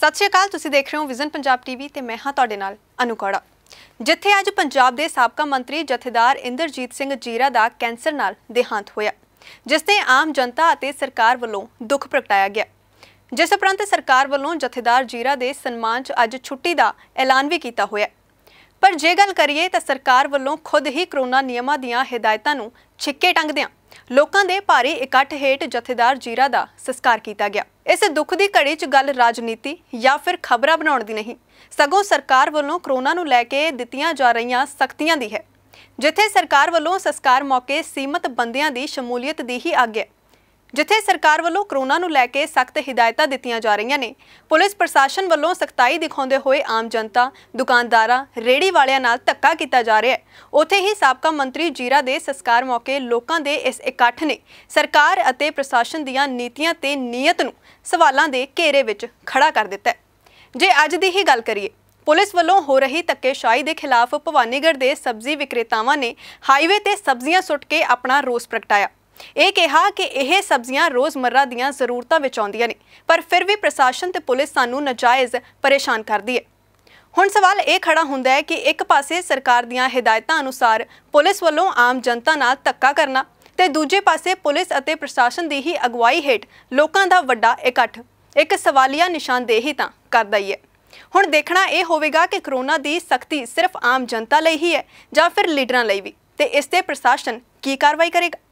ਸਤਿ ਸ਼੍ਰੀ ਅਕਾਲ ਤੁਸੀਂ ਦੇਖ ਰਹੇ ਹੋ ਵਿਜ਼ਨ ਪੰਜਾਬ ਟੀਵੀ ਤੇ ਮੈਂ ਹਾਂ ਤੁਹਾਡੇ ਨਾਲ ਅਨੁਕੜਾ ਜਿੱਥੇ ਅੱਜ ਪੰਜਾਬ ਦੇ ਸਾਬਕਾ ਮੰਤਰੀ ਜਥੇਦਾਰ ਇੰਦਰਜੀਤ ਸਿੰਘ ਜੀਰਾ ਦਾ ਕੈਂਸਰ ਨਾਲ ਦੇਹਾਂਤ ਹੋਇਆ ਜਿਸ ਤੇ ਆਮ ਜਨਤਾ ਅਤੇ ਸਰਕਾਰ ਵੱਲੋਂ ਦੁੱਖ ਪ੍ਰਗਟਾਇਆ ਗਿਆ ਜਿਸ ਉਪਰੰਤ ਸਰਕਾਰ ਵੱਲੋਂ ਜਥੇਦਾਰ ਜੀਰਾ ਦੇ ਸਨਮਾਨ 'ਚ ਅੱਜ ਛੁੱਟੀ ਦਾ ਐਲਾਨ ਵੀ ਕੀਤਾ ਹੋਇਆ ਪਰ ਜੇ ਗੱਲ ਕਰੀਏ ਤਾਂ ਸਰਕਾਰ ਵੱਲੋਂ ਖੁਦ ਹੀ ਕਰੋਨਾ ਨਿਯਮਾਂ ਦੀਆਂ ਹਦਾਇਤਾਂ ਨੂੰ ਛਿੱਕੇ ਟੰਗਦਿਆਂ ਲੋਕਾਂ ਦੇ ਭਾਰੀ ਇਕੱਠ ਹੇਠ ਜਥੇਦਾਰ ਜੀਰਾ ਦਾ ਸੰਸਕਾਰ ਕੀਤਾ ਗਿਆ ਇਸ ਦੁੱਖ ਦੀ ਘੜੀ 'ਚ ਗੱਲ ਰਾਜਨੀਤੀ ਜਾਂ ਫਿਰ ਖਬਰਾਂ ਬਣਾਉਣ ਦੀ ਨਹੀਂ ਸਗੋਂ ਸਰਕਾਰ ਵੱਲੋਂ ਕਰੋਨਾ ਨੂੰ ਲੈ ਕੇ ਦਿੱਤੀਆਂ ਜਾ ਰਹੀਆਂ ਸਖਤੀਆਂ ਦੀ ਹੈ ਜਿੱਥੇ ਸਰਕਾਰ ਵੱਲੋਂ ਸੰਸਕਾਰ ਮੌਕੇ ਸੀਮਤ ਬੰਦਿਆਂ ਦੀ ਸ਼ਮੂਲੀਅਤ ਦੀ ਹੀ ਆਗਿਆ ਜਿੱਥੇ ਸਰਕਾਰ ਵੱਲੋਂ ਕਰੋਨਾ ਨੂੰ ਲੈ ਕੇ ਸਖਤ ਹਦਾਇਤਾਂ ਦਿੱਤੀਆਂ ਜਾ ਰਹੀਆਂ ਨੇ ਪੁਲਿਸ ਪ੍ਰਸ਼ਾਸਨ ਵੱਲੋਂ ਸਖਤਾਈ ਦਿਖਾਉਂਦੇ ਹੋਏ ਆਮ ਜਨਤਾ ਦੁਕਾਨਦਾਰਾਂ ਰੇੜੀ ਵਾਲਿਆਂ ਨਾਲ ਧੱਕਾ ਕੀਤਾ ਜਾ ਰਿਹਾ ਹੈ ਉੱਥੇ ਹੀ ਸਾਬਕਾ ਮੰਤਰੀ ਜੀਰਾ ਦੇ ਸੰਸਕਾਰ ਮੌਕੇ ਲੋਕਾਂ ਦੇ ਇਸ ਇਕੱਠ ਨੇ ਸਰਕਾਰ ਅਤੇ ਪ੍ਰਸ਼ਾਸਨ ਦੀਆਂ ਨੀਤੀਆਂ ਤੇ ਨੀਅਤ ਨੂੰ ਸਵਾਲਾਂ ਦੇ ਘੇਰੇ ਵਿੱਚ ਖੜਾ ਕਰ ਦਿੱਤਾ ਹੈ ਜੇ ਅੱਜ ਦੀ ਹੀ ਗੱਲ ਕਰੀਏ ਪੁਲਿਸ ਵੱਲੋਂ ਹੋ ਰਹੀ ਧੱਕੇਸ਼ਾਹੀ ਦੇ ਖਿਲਾਫ ਭਵਾਨੀਗੜ੍ਹ ਦੇ ਸਬਜ਼ੀ ਵਿਕਰੇਤਾਵਾਂ ਨੇ ਹਾਈਵੇ ਤੇ ਸਬਜ਼ੀਆਂ ਸੁੱਟ ਕੇ ਆਪਣਾ ਰੋਸ ਪ੍ਰਗਟਾਇਆ ਇਹ ਕਿਹਾ ਕਿ ਇਹ ਸਬਜ਼ੀਆਂ ਰੋਜ਼ਮਰਰਾ ਦੀਆਂ ਜ਼ਰੂਰਤਾਂ ਵਿੱਚ ਆਉਂਦੀਆਂ ਨੇ ਪਰ ਫਿਰ ਵੀ ਪ੍ਰਸ਼ਾਸਨ ਤੇ ਪੁਲਿਸ ਸਾਨੂੰ ਨਜਾਇਜ਼ ਪਰੇਸ਼ਾਨ ਕਰਦੀ ਹੈ ਹੁਣ ਸਵਾਲ ਇਹ ਖੜਾ ਹੁੰਦਾ ਹੈ ਕਿ ਇੱਕ ਪਾਸੇ ਸਰਕਾਰ ਦੀਆਂ ਹਦਾਇਤਾਂ ਅਨੁਸਾਰ ਪੁਲਿਸ ਵੱਲੋਂ ਆਮ ਜਨਤਾ ਨਾਲ ਧੱਕਾ ਕਰਨਾ ਤੇ ਦੂਜੇ ਪਾਸੇ ਪੁਲਿਸ ਅਤੇ ਪ੍ਰਸ਼ਾਸਨ ਦੀ ਹੀ ਅਗਵਾਈ ਹੇਠ ਲੋਕਾਂ ਦਾ ਵੱਡਾ ਇਕੱਠ ਇੱਕ ਸਵਾਲੀਆ ਨਿਸ਼ਾਨਦੇਹੀ ਤਾਂ ਕਰਦਾ ਹੀ ਹੈ ਹੁਣ ਦੇਖਣਾ ਇਹ ਹੋਵੇਗਾ ਕਿ ਕਰੋਨਾ ਦੀ ਸਖਤੀ ਸਿਰਫ ਆਮ ਜਨਤਾ ਲਈ ਹੀ ਹੈ ਜਾਂ ਫਿਰ ਲੀਡਰਾਂ ਲਈ ਵੀ ਤੇ ਇਸ ਤੇ ਪ੍ਰਸ਼ਾਸਨ ਕੀ ਕਾਰਵਾਈ ਕਰੇਗਾ